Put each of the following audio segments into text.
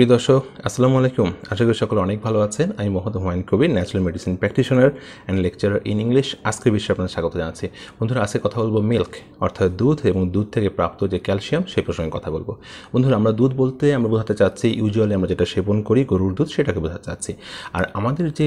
প্রিয় দর্শক আসসালামু আলাইকুম আশা করি সকলে অনেক ভালো আছেন আমি Mohammad Humayun Kabir natural medicine practitioner and lecturer in English আজকে বিষয়ে আপনার স্বাগত জানাচ্ছি বন্ধুরা আজকে কথা বলবো মিল্ক অর্থাৎ দুধ এবং দুধ থেকে প্রাপ্ত যে ক্যালসিয়াম সেই প্রসঙ্গে কথা বলবো বন্ধুরা আমরা দুধ বলতে আমরা বোঝাতে চাচ্ছি ইউজুয়ালি আমরা যেটা সেবন করি গরুর দুধ সেটাকে বোঝাতে চাচ্ছি আর আমাদের যে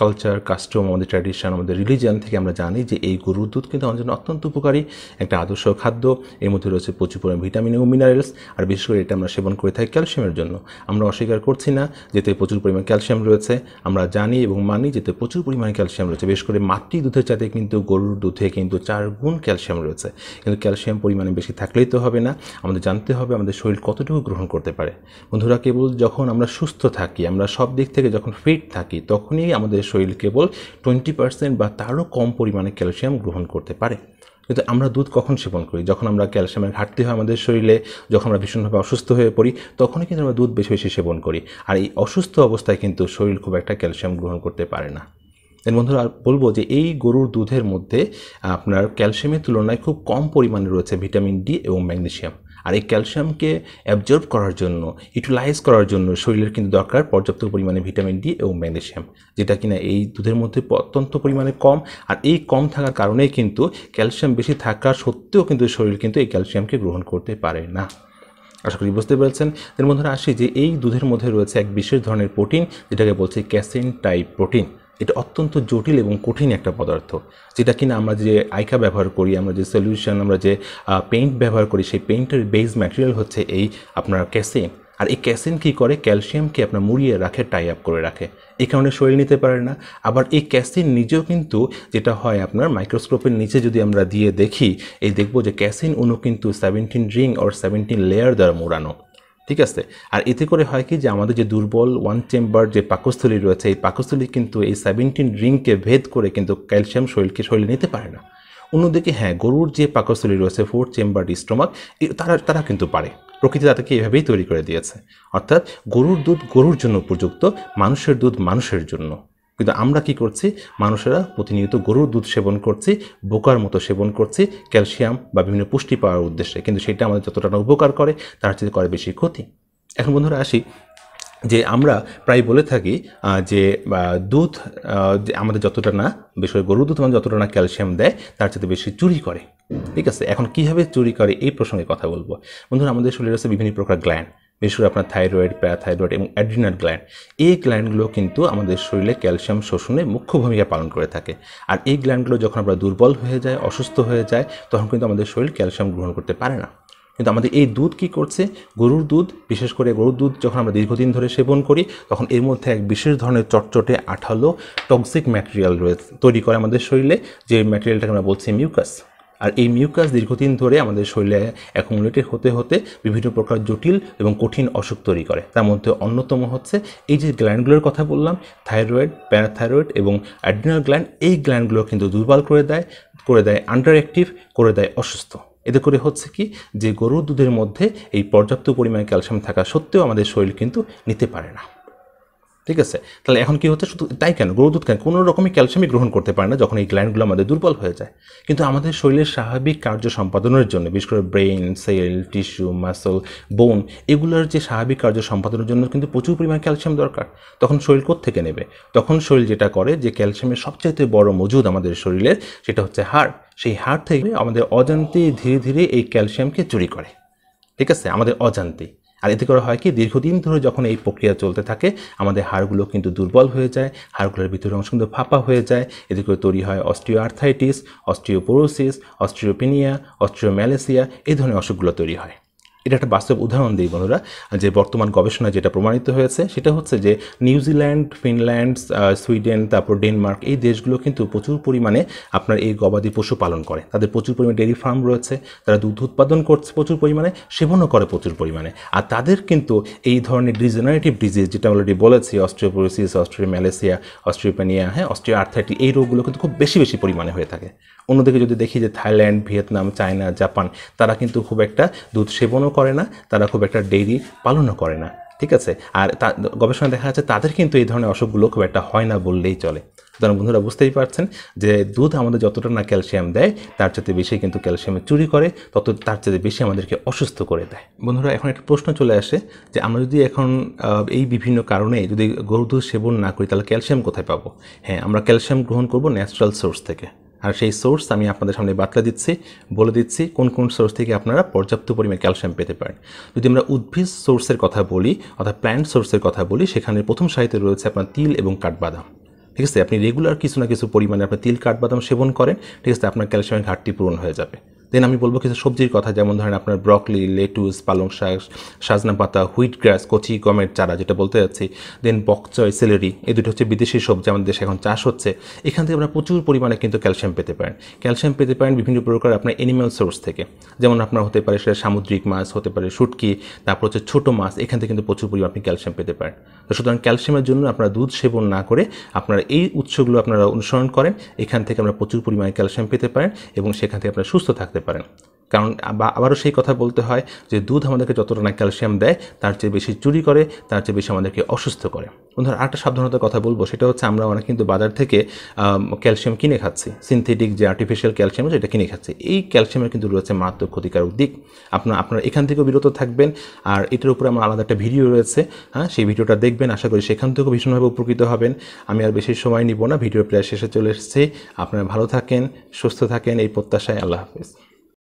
কালচার কাস্টম আমাদের ট্র্যাডিশন আমাদের রিলিজিয়ান থেকে আমরা জানি যে এই গরুর দুধ কিন্তু আমাদের জন্য অত্যন্ত উপকারী একটা আদর্শ খাদ্য এর মধ্যে রয়েছে প্রচুর পরিমাণ ভিটামিন ও মিনারেলস আর বিশেষ করে এটা আমরা সেবন করে থাকি ক্যালসিয়ামের জন্য আমরা অস্বীকার করছি না যেতে প্রচুর পরিমাণ ক্যালসিয়াম রয়েছে আমরা জানি এবং মানি যেতে প্রচুর পরিমাণে ক্যালসিয়াম রয়েছে বিশেষ করে মাতৃ দুধের চাতে কিন্তু গরুর দুধে কিন্তু চার গুণ ক্যালসিয়াম রয়েছে কিন্তু ক্যালসিয়াম পরিমাণে বেশি থাকলেই তো হবে না আমাদের জানতে হবে আমাদের শরীর কতটুকু গ্রহণ করতে পারে বন্ধুরা কেবল যখন আমরা সুস্থ থাকি আমরা সব দিক থেকে যখন ফিট থাকি তখনই আমাদের শরীর কেবল টোয়েন্টি পার্সেন্ট বা তারও কম পরিমাণে ক্যালসিয়াম গ্রহণ করতে পারে কিন্তু আমরা দুধ কখন সেবন করি যখন আমরা ক্যালসিয়ামের ঘাটতি হয় আমাদের শরীরে যখন আমরা ভীষণভাবে অসুস্থ হয়ে পড়ি তখনই কিন্তু আমরা দুধ বেশি বেশি সেবন করি আর এই অসুস্থ অবস্থায় কিন্তু শরীর খুব একটা ক্যালসিয়াম গ্রহণ করতে পারে না এর বন্ধুরা আর বলবো যে এই গরুর দুধের মধ্যে আপনার ক্যালসিয়ামের তুলনায় খুব কম পরিমাণে রয়েছে ভিটামিন ডি এবং ম্যাগনেশিয়াম আর এই ক্যালসিয়ামকে অ্যাবজর্ব করার জন্য ইউটিলাইজ করার জন্য শরীরের কিন্তু দরকার পর্যাপ্ত পরিমাণে ভিটামিন ডি এবং ম্যাগনেশিয়াম যেটা কিনা এই দুধের মধ্যে অত্যন্ত পরিমাণে কম আর এই কম থাকার কারণেই কিন্তু ক্যালসিয়াম বেশি থাকা সত্ত্বেও কিন্তু শরীর কিন্তু এই ক্যালসিয়ামকে গ্রহণ করতে পারে না আশা করি বুঝতে পেরেছেন এর মধ্যে আসি যে এই দুধের মধ্যে রয়েছে এক বিশেষ ধরনের প্রোটিন যেটাকে বলছে ক্যাসিন টাইপ প্রোটিন এটা অত্যন্ত জটিল এবং কঠিন একটা পদার্থ যেটা কিনা আমরা যে আইকা ব্যবহার করি আমরা যে সলিউশন আমরা যে পেইন্ট ব্যবহার করি সেই পেইন্টের বেস ম্যাটেরিয়াল হচ্ছে এই আপনার ক্যাসিন আর এই ক্যাসিন কী করে ক্যালসিয়ামকে আপনার মুড়িয়ে রাখে টাই আপ করে রাখে এই কারণে শরীর নিতে পারে না আবার এই ক্যাসিন নিজেও কিন্তু যেটা হয় আপনার মাইক্রোস্কোপের নিচে যদি আমরা দিয়ে দেখি এই দেখব যে ক্যাসিন অনু কিন্তু seventeen ring or seventeen layer দ্বারা মোড়ানো ঠিক আছে আর এতে করে হয় কি যে আমাদের যে দুর্বল ওয়ান চেম্বার যে পাকস্থলী রয়েছে এই পাকস্থলী কিন্তু এই সেভেন্টিন রিংকে ভেদ করে কিন্তু ক্যালসিয়াম শরীরকে শরীরে নিতে পারে না অন্যদিকে হ্যাঁ গরুর যে পাকস্থলী রয়েছে ফোর চেম্বার স্টোমাক তারা তারা কিন্তু পারে প্রকৃতি তাদেরকে এভাবেই তৈরি করে দিয়েছে অর্থাৎ গরুর দুধ গরুর জন্য উপযুক্ত মানুষের দুধ মানুষের জন্য কিন্তু আমরা কি করছি মানুষেরা প্রতিনিয়ত গরুর দুধ সেবন করছি বোকার মতো সেবন করছি ক্যালসিয়াম বা বিভিন্ন পুষ্টি পাওয়ার উদ্দেশ্যে কিন্তু সেটা আমাদের যতটা না উপকার করে তার চেয়ে করে বেশি ক্ষতি এখন বন্ধুরা আসি যে আমরা প্রায় বলে থাকি যে দুধ আমাদের যতটা না বিশেষ গরুর দুধ আমাদের যতটা না ক্যালসিয়াম দেয় তার চেয়ে বেশি চুরি করে ঠিক আছে এখন কীভাবে চুরি করে এই প্রসঙ্গে কথা বলবো বন্ধুরা আমাদের শরীরে আছে বিভিন্ন প্রকার গ্ল্যান্ড বিশেষ করে আপনার থাইরয়েড প্যারাথাইরয়েড এবং অ্যাড্রিনাল গ্ল্যান্ড এই গ্ল্যান্ডগুলো কিন্তু আমাদের শরীরে ক্যালসিয়াম শোষণে মুখ্য ভূমিকা পালন করে থাকে আর এই গ্ল্যান্ডগুলো যখন আমরা দুর্বল হয়ে যায় অসুস্থ হয়ে যায় তখন কিন্তু আমাদের শরীর ক্যালসিয়াম গ্রহণ করতে পারে না কিন্তু আমাদের এই দুধ কি করছে গরুর দুধ বিশেষ করে গরুর দুধ যখন আমরা দীর্ঘদিন ধরে সেবন করি তখন এর মধ্যে এক বিশেষ ধরনের চটচটে আঠালো টক্সিক ম্যাটেরিয়াল রয়েছে তৈরি করে আমাদের শরীরে যে ম্যাটেরিয়ালটাকে আমরা বলছি মিউকাস আর এই মিউকাস দীর্ঘদিন ধরে আমাদের শরীরে অ্যাকুমুলেটেড হতে হতে বিভিন্ন প্রকার জটিল এবং কঠিন অসুখ তৈরি করে তার মধ্যে অন্যতম হচ্ছে এই যে গ্ল্যান্ডগুলোর কথা বললাম থাইরয়েড প্যারাথাইরয়েড এবং অ্যাড্রিনাল গ্ল্যান্ড এই গ্ল্যান্ডগুলো কিন্তু দুর্বল করে দেয় করে দেয় আন্ডার অ্যাক্টিভ করে দেয় অসুস্থ এতে করে হচ্ছে কি যে গরুর দুধের মধ্যে এই পর্যাপ্ত পরিমাণে ক্যালসিয়াম থাকা সত্ত্বেও আমাদের শরীর কিন্তু নিতে পারে না ঠিক আছে তাহলে এখন কি হচ্ছে শুধু তাই কেন গরুদুধ কেন কোনো রকমই ক্যালসিয়ামই গ্রহণ করতে পারে না যখন এই গ্ল্যান্ডগুলো আমাদের দুর্বল হয়ে যায় কিন্তু আমাদের শরীরের স্বাভাবিক কার্য সম্পাদনের জন্য বিশেষ করে ব্রেন সেল টিস্যু মাসল বোন এগুলোর যে স্বাভাবিক কার্য সম্পাদনের জন্য কিন্তু প্রচুর পরিমাণ ক্যালসিয়াম দরকার তখন শরীর থেকে নেবে তখন শরীর যেটা করে যে ক্যালসিয়ামের সবচাইতে বড় মজুদ আমাদের শরীরের সেটা হচ্ছে হাড় সেই হাড় থেকে আমাদের অজান্তে ধীরে ধীরে এই ক্যালসিয়ামকে চুরি করে ঠিক আছে আমাদের অজান্তি আর এতে করে হয় কি দীর্ঘদিন ধরে যখন এই প্রক্রিয়া চলতে থাকে আমাদের হাড়গুলো কিন্তু দুর্বল হয়ে যায় হাড়গুলোর ভিতরে অংশ কিন্তু ফাঁপা হয়ে যায় এতে করে তৈরি হয় osteoarthritis osteoporosis osteopenia osteomalacia এই ধরনের অসুখগুলো তৈরি হয় এটা একটা বাস্তব উদাহরণ দিই বন্ধুরা যে বর্তমান গবেষণায় যেটা প্রমাণিত হয়েছে সেটা হচ্ছে যে নিউজিল্যান্ড ফিনল্যান্ড সুইডেন তারপর ডেনমার্ক এই দেশগুলো কিন্তু প্রচুর পরিমাণে আপনার এই গবাদি পশু পালন করে তাদের প্রচুর পরিমাণে ডেয়ারি ফার্ম রয়েছে তারা দুধ উৎপাদন করছে প্রচুর পরিমাণে সেবনও করে প্রচুর পরিমাণে আর তাদের কিন্তু এই ধরনের ডিজেনারেটিভ ডিজিজ যেটা অলরেডি বলেছি অস্ট্রিওপোরোসিস অস্ট্রিওম্যালেসিয়া অস্ট্রিওপ্যানিয়া হ্যাঁ অস্ট্রিয়া আর্থাইটি এই রোগগুলো কিন্তু খুব বেশি বেশি পরিমাণে হয়ে থাকে অন্যদিকে যদি দেখি যে থাইল্যান্ড ভিয়েতনাম চায়না জাপান তারা কিন্তু খুব একটা দুধ সেবনও করে না তারা খুব একটা ডেইরি পালনও করে না ঠিক আছে আর তা গবেষণা দেখা যাচ্ছে তাদের কিন্তু এই ধরনের অসুখগুলো খুব একটা হয় না বললেই চলে সুতরাং বন্ধুরা বুঝতেই পারছেন যে দুধ আমাদের যতটা না ক্যালসিয়াম দেয় তার চাইতে বেশি কিন্তু ক্যালসিয়ামে চুরি করে তত তার চাইতে বেশি আমাদেরকে অসুস্থ করে দেয় বন্ধুরা এখন একটা প্রশ্ন চলে আসে যে আমরা যদি এখন এই বিভিন্ন কারণে যদি গরু দুধ সেবন না করি তাহলে ক্যালসিয়াম কোথায় পাবো হ্যাঁ আমরা ক্যালসিয়াম গ্রহণ করব ন্যাচারাল সোর্স থেকে আর সেই সোর্স আমি আপনাদের সামনে বাতলা দিচ্ছি বলে দিচ্ছি কোন কোন সোর্স থেকে আপনারা পর্যাপ্ত পরিমাণ ক্যালসিয়াম পেতে পারেন যদি আমরা উদ্ভিদ সোর্সের কথা বলি অর্থাৎ প্ল্যান্ট সোর্সের কথা বলি সেখানে প্রথম সাহিত্য রয়েছে আপনার তিল এবং কাঠবাদাম ঠিক আছে আপনি রেগুলার কিছু না কিছু পরিমাণে আপনার তিল কাঠবাদাম সেবন করেন ঠিক আছে আপনার ক্যালসিয়ামের ঘাটতি পূরণ হয়ে যাবে দেন আমি বলবো কিছু সবজির কথা যেমন ধরেন আপনার ব্রকলি লেটুস পালং শাক সাজনা পাতা হুইট গ্রাস কচি গমের চারা যেটা বলতে যাচ্ছি দেন বকচয় সেলেরি এই দুটো হচ্ছে বিদেশি সবজি আমাদের দেশে এখন চাষ হচ্ছে এখান থেকে আমরা প্রচুর পরিমাণে কিন্তু ক্যালসিয়াম পেতে পারেন ক্যালসিয়াম পেতে পারেন বিভিন্ন প্রকার আপনার এনিম্যাল সোর্স থেকে যেমন আপনার হতে পারে সেটা সামুদ্রিক মাছ হতে পারে শুটকি তারপর হচ্ছে ছোটো মাছ এখান থেকে কিন্তু প্রচুর পরিমাণে আপনি ক্যালসিয়াম পেতে পারেন তো সুতরাং ক্যালসিয়ামের জন্য আপনারা দুধ সেবন না করে আপনারা এই উৎসগুলো আপনারা অনুসরণ করেন এখান থেকে আমরা প্রচুর পরিমাণে ক্যালসিয়াম পেতে পারেন এবং সেখান থেকে আপনারা সুস্থ থাকতে পারে কারণ আবারও সেই কথা বলতে হয় যে দুধ আমাদেরকে যতটা না ক্যালসিয়াম দেয় তার চেয়ে বেশি চুরি করে তার চেয়ে বেশি আমাদেরকে অসুস্থ করে বন্ধুরা আরেকটা সাবধানতার কথা বলবো সেটা হচ্ছে আমরা অনেক কিন্তু বাজার থেকে ক্যালসিয়াম কিনে খাচ্ছি সিনথেটিক যে আর্টিফিশিয়াল ক্যালসিয়াম সেটা কিনে খাচ্ছি এই ক্যালসিয়ামের কিন্তু রয়েছে মারাত্মক ক্ষতিকারক দিক আপনার আপনারা এখান থেকেও বিরত থাকবেন আর এটার উপরে আমার আলাদা একটা ভিডিও রয়েছে হ্যাঁ সেই ভিডিওটা দেখবেন আশা করি সেখান থেকেও ভীষণভাবে উপকৃত হবেন আমি আর বেশি সময় নিব না ভিডিও প্রায় শেষে চলে এসেছে আপনারা ভালো থাকেন সুস্থ থাকেন এই প্রত্যাশায় আল্লাহ হাফিজ